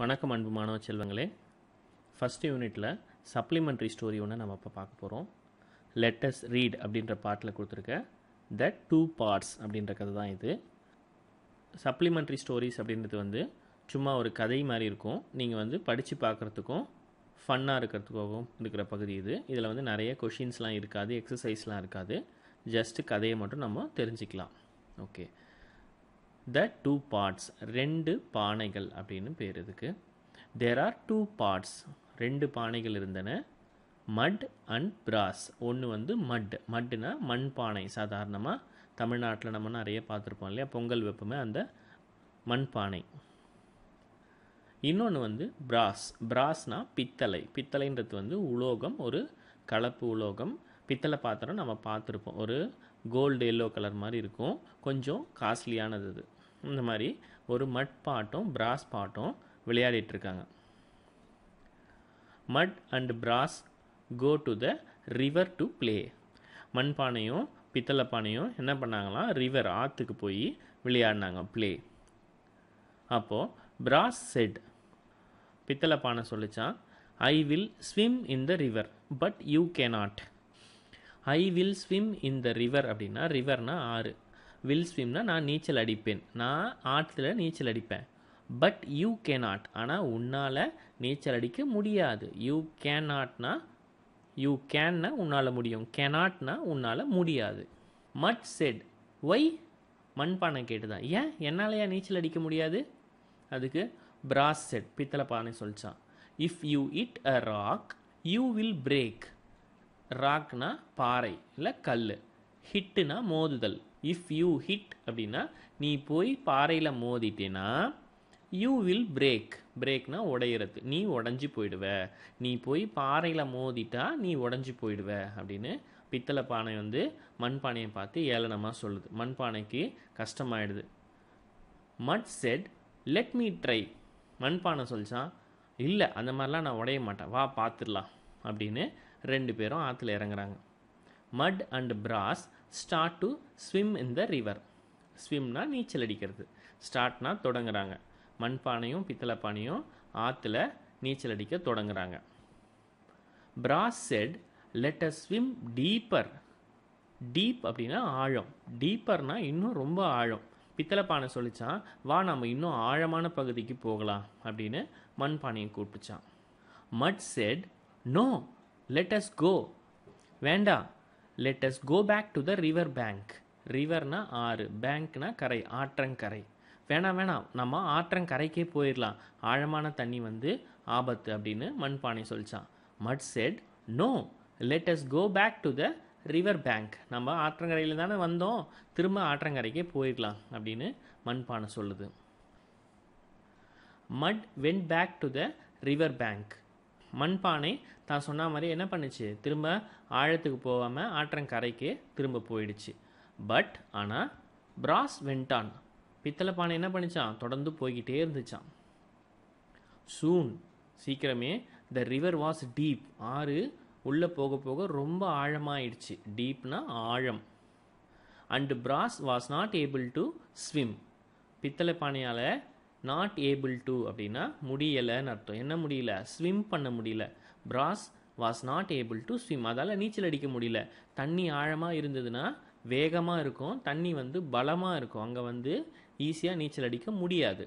வணக்கம் அன்பு மாணவ செல்வங்களே ஃபஸ்ட் யூனிட்டில் சப்ளிமெண்ட்ரி ஸ்டோரி ஒன்று நம்ம இப்போ பார்க்க போகிறோம் லெட்டஸ் ரீட் அப்படின்ற பாட்டில் கொடுத்துருக்க த டூ பார்ட்ஸ் அப்படின்ற கதை தான் இது சப்ளிமெண்ட்ரி ஸ்டோரிஸ் அப்படின்றது வந்து சும்மா ஒரு கதை மாதிரி இருக்கும் நீங்கள் வந்து படித்து பார்க்குறதுக்கும் ஃபன்னாக இருக்கிறதுக்காகவும் இருக்கிற பகுதி இது இதில் வந்து நிறைய கொஷின்ஸ்லாம் இருக்காது எக்ஸசைஸ்லாம் இருக்காது ஜஸ்ட்டு கதையை மட்டும் நம்ம தெரிஞ்சுக்கலாம் ஓகே த டூ பார்ட்ஸ் ரெண்டு பானைகள் அப்படின்னு பேர் இதுக்கு தேர் ஆர் டூ பார்ட்ஸ் ரெண்டு பானைகள் இருந்தன மட் அண்ட் பிராஸ் ஒன்று வந்து மட் மட்னா மண் பானை சாதாரணமாக தமிழ்நாட்டில் நம்ம நிறைய பார்த்துருப்போம் இல்லையா பொங்கல் வெப்பமே அந்த மண் பானை இன்னொன்று வந்து பிராஸ் பிராஸ்னால் பித்தளை பித்தளைன்றது வந்து உலோகம் ஒரு கலப்பு உலோகம் பித்தளை பாத்திரம் நம்ம பார்த்துருப்போம் ஒரு கோல்டு எல்லோ கலர் மாதிரி இருக்கும் கொஞ்சம் காஸ்ட்லியானது இந்த மாதிரி ஒரு மட் பாட்டும் பிராஸ் பாட்டும் இருக்காங்க mud and brass go to the river to play மண்பானையும் பித்தளை பானையும் என்ன பண்ணாங்களாம் ரிவர் ஆற்றுக்கு போய் விளையாடினாங்க பிளே அப்போது பிராஸ் செட் பித்தளை பானை சொல்லிச்சான் I will swim in the river but you cannot I will swim in the river அப்படின்னா ரிவர்னா ஆறு வில் ஸ்விம்னா நான் நீச்சல் அடிப்பேன் நான் ஆற்றுல நீச்சல் அடிப்பேன் பட் யூ கே ஆட் ஆனால் உன்னால் நீச்சல் அடிக்க முடியாது யூ கேன் ஆட்னா யூ கேன்னா உன்னால் முடியும் கேனாட்னா உன்னால் முடியாது மட் செட் ஒய் மண்பானை கேட்டுதான் ஏன் என்னாலையா நீச்சல் அடிக்க முடியாது அதுக்கு பிராஸ் செட் பித்தளை பானை சொல்லிச்சான் if you hit a rock you will break ராக்னா பாறை இல்லை கல் ஹிட்டுனா மோதுதல் இஃப் யூ ஹிட் அப்படின்னா நீ போய் பாறையில் மோதிட்டேன்னா யூ வில் பிரேக் பிரேக்னா உடையிறது நீ உடஞ்சி போயிடுவ நீ போய் பாறையில் மோதிட்டா நீ உடஞ்சி போயிடுவ அப்படின்னு பித்தளை பானை வந்து மண்பானையை பார்த்து ஏளனமாக சொல்லுது மண்பானைக்கு கஷ்டமாயிடுது மட் செட் லெட் மீ ட்ரை மண்பானை சொல்லிச்சான் இல்லை அந்த மாதிரிலாம் நான் உடைய மாட்டேன் வா பார்த்துடலாம் அப்படின்னு ரெண்டு பேரும் ஆற்றுல இறங்குறாங்க mud and brass start to swim in the river ஸ்விம்னா நீச்சல் அடிக்கிறது ஸ்டார்ட்னா தொடங்குறாங்க மண்பானையும் பித்தளை பானையும் ஆற்றுல நீச்சல் அடிக்க தொடங்குறாங்க brass said let a swim deeper deep அப்படின்னா ஆழம் டீப்பர்னா இன்னும் ரொம்ப ஆழம் பித்தளை பானை சொல்லித்தான் வா நம்ம இன்னும் ஆழமான பகுதிக்கு போகலாம் அப்படின்னு மண்பானையை பானையை mud said no let us go வேண்டாம் let us go back to the river bank ரிவர்னா ஆறு பேங்க்னா கரை ஆற்றங்கரை வேணாம் வேணாம் நம்ம ஆற்றங்கரைக்கே போயிடலாம் ஆழமான தண்ணி வந்து ஆபத்து அப்படின்னு மண்பானை சொல்லிச்சான் mud said no let us go back to the river bank நம்ம ஆற்றங்கரையில் தானே வந்தோம் திரும்ப ஆற்றங்கரைக்கே போயிடலாம் அப்படின்னு மண்பானை சொல்லுது mud went back to the river bank மண்பானை தான் சொன்ன மாதிரி என்ன பண்ணுச்சு திரும்ப ஆழத்துக்கு போகாமல் ஆற்றங்கரைக்கு திரும்ப போயிடுச்சு பட் ஆனால் பிராஸ் வென்டான் பித்தளை பானை என்ன பண்ணிச்சான் தொடர்ந்து போய்கிட்டே இருந்துச்சான் சூன் சீக்கிரமே த ரிவர் வாஸ் டீப் ஆறு உள்ளே போக போக ரொம்ப ஆழமாயிடுச்சு டீப்னா ஆழம் and brass was not able to swim பித்தளை பானையால் நாட் ஏபிள் டு அப்படின்னா முடியலைன்னு அர்த்தம் என்ன முடியல ஸ்விம் பண்ண முடியல brass was not able to swim அதால் நீச்சல் அடிக்க முடியல தண்ணி ஆழமாக இருந்ததுன்னா வேகமாக இருக்கும் தண்ணி வந்து பலமாக இருக்கும் அங்கே வந்து ஈஸியாக நீச்சல் அடிக்க முடியாது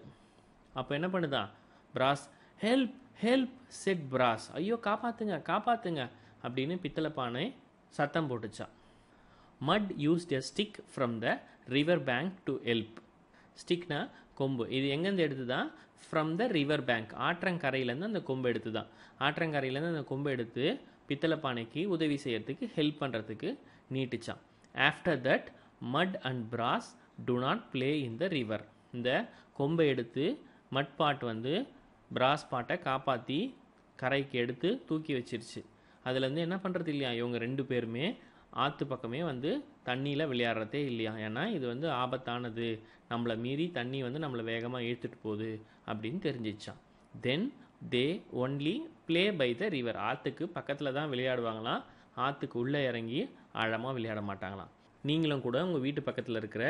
அப்போ என்ன பண்ணுதான் brass help help said brass ஐயோ காப்பாற்றுங்க காப்பாற்றுங்க அப்படின்னு பித்தளை பானை சத்தம் போட்டுச்சான் mud used a stick from the river bank to help ஸ்டிக்னா கொம்பு இது எங்கேருந்து எடுத்து தான் ஃப்ரம் த ரிவர் பேங்க் ஆற்றங்கரையிலேருந்து அந்த கொம்பு எடுத்து தான் ஆற்றங்கரையிலேருந்து அந்த கொம்பு எடுத்து பித்தளை பானைக்கு உதவி செய்கிறதுக்கு ஹெல்ப் பண்ணுறதுக்கு நீட்டிச்சான் after that mud and brass do not play in the river இந்த கொம்பை எடுத்து மட் பாட் வந்து பிராஸ் பாட்டை காப்பாற்றி கரைக்கு எடுத்து தூக்கி வச்சிருச்சு அதுலேருந்து என்ன பண்ணுறது இல்லையா இவங்க ரெண்டு பேருமே ஆற்று பக்கமே வந்து தண்ணியில் விளையாடுறதே இல்லையா ஏன்னா இது வந்து ஆபத்தானது நம்மளை மீறி தண்ணி வந்து நம்மளை வேகமாக இழுத்துட்டு போகுது அப்படின்னு தெரிஞ்சிச்சான் then they only play by the river ஆற்றுக்கு பக்கத்தில் தான் விளையாடுவாங்களாம் ஆற்றுக்கு உள்ளே இறங்கி ஆழமாக விளையாட மாட்டாங்களாம் நீங்களும் கூட உங்கள் வீட்டு பக்கத்தில் இருக்கிற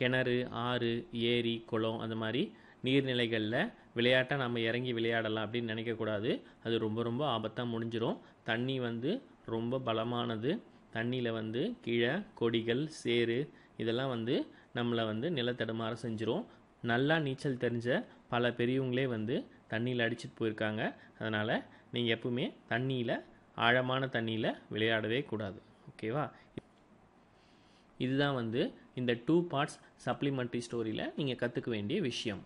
கிணறு ஆறு ஏரி குளம் அந்த மாதிரி நீர்நிலைகளில் விளையாட்டை நம்ம இறங்கி விளையாடலாம் அப்படின்னு நினைக்கக்கூடாது அது ரொம்ப ரொம்ப ஆபத்தாக முடிஞ்சிடும் தண்ணி வந்து ரொம்ப பலமானது தண்ணியில் வந்து கீழே கொடிகள் சேறு இதெல்லாம் வந்து நம்மளை வந்து நிலத்தடுமாற செஞ்சிரும் நல்லா நீச்சல் தெரிஞ்ச பல பெரியவங்களே வந்து தண்ணியில் அடிச்சுட்டு போயிருக்காங்க அதனால் நீங்கள் எப்பவுமே தண்ணியில் ஆழமான தண்ணியில் விளையாடவே கூடாது ஓகேவா இதுதான் வந்து இந்த டூ பார்ட்ஸ் சப்ளிமெண்ட்ரி ஸ்டோரியில் நீங்கள் கற்றுக்க வேண்டிய விஷயம்